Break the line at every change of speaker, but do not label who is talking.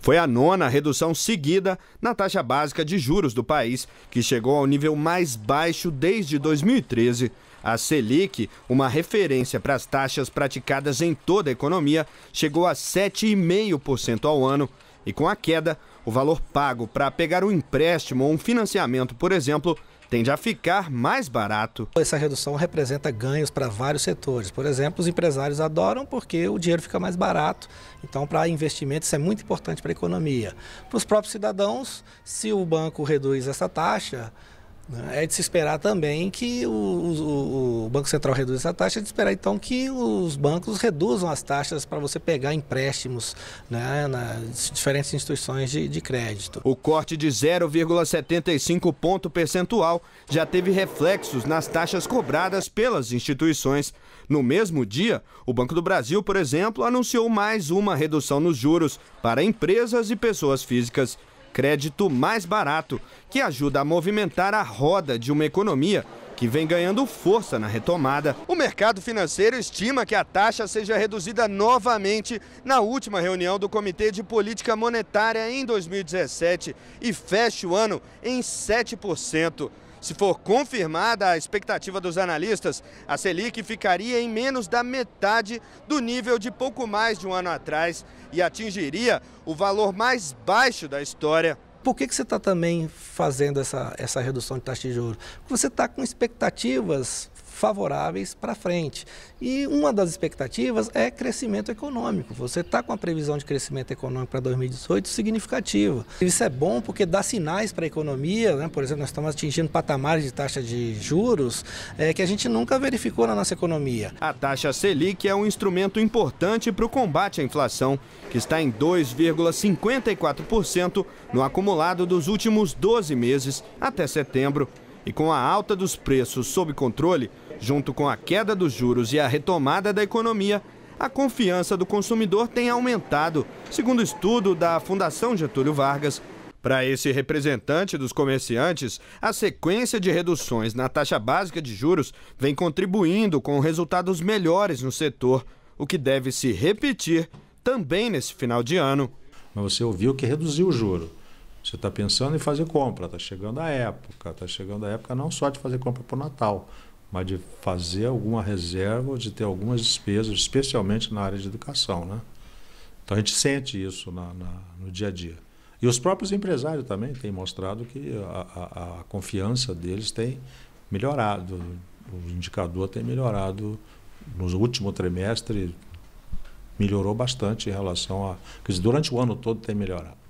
Foi a nona redução seguida na taxa básica de juros do país, que chegou ao nível mais baixo desde 2013. A Selic, uma referência para as taxas praticadas em toda a economia, chegou a 7,5% ao ano, e com a queda, o valor pago para pegar um empréstimo ou um financiamento, por
exemplo, tende a ficar mais barato. Essa redução representa ganhos para vários setores. Por exemplo, os empresários adoram porque o dinheiro fica mais barato. Então, para investimentos, isso é muito importante para a economia. Para os próprios cidadãos, se o banco reduz essa taxa, né? É de se esperar também que o, o, o, Banco Central reduza essa taxa, é de esperar então que os bancos reduzam as taxas para você pegar empréstimos né, nas diferentes instituições de, de crédito. O corte de 0,75 ponto
percentual já teve reflexos nas taxas cobradas pelas instituições. No mesmo dia, o Banco do Brasil, por exemplo, anunciou mais uma redução nos juros para empresas e pessoas físicas crédito mais barato, que ajuda a movimentar a roda de uma economia que vem ganhando força na retomada. O mercado financeiro estima que a taxa seja reduzida novamente na última reunião do Comitê de Política Monetária em 2017 e feche o ano em 7%. Se for confirmada a expectativa dos analistas, a Selic ficaria em menos da metade do nível de pouco mais de um ano atrás e atingiria
o valor mais baixo da história. Por que, que você está também fazendo essa, essa redução de taxa de juros? Porque você está com expectativas favoráveis para frente. E uma das expectativas é crescimento econômico. Você está com a previsão de crescimento econômico para 2018 significativa. Isso é bom porque dá sinais para a economia, né? por exemplo, nós estamos atingindo patamares de taxa de juros é, que a gente nunca verificou na nossa economia. A
taxa Selic é um instrumento importante para o combate à inflação, que está em 2,54% no acumulado dos últimos 12 meses até setembro. E com a alta dos preços sob controle, Junto com a queda dos juros e a retomada da economia, a confiança do consumidor tem aumentado, segundo estudo da Fundação Getúlio Vargas. Para esse representante dos comerciantes, a sequência de reduções na taxa básica de juros vem contribuindo com resultados melhores no setor, o que deve se repetir também nesse final de ano.
Mas você ouviu que reduziu o juro. Você está pensando em fazer compra, está chegando a época, está chegando a época não só de fazer compra para o Natal, mas de fazer alguma reserva, de ter algumas despesas, especialmente na área de educação. Né? Então a gente sente isso na, na, no dia a dia. E os próprios empresários também têm mostrado que a, a, a confiança deles tem melhorado, o indicador tem melhorado no último trimestre, melhorou bastante em relação a. Quer dizer, durante o ano todo tem melhorado.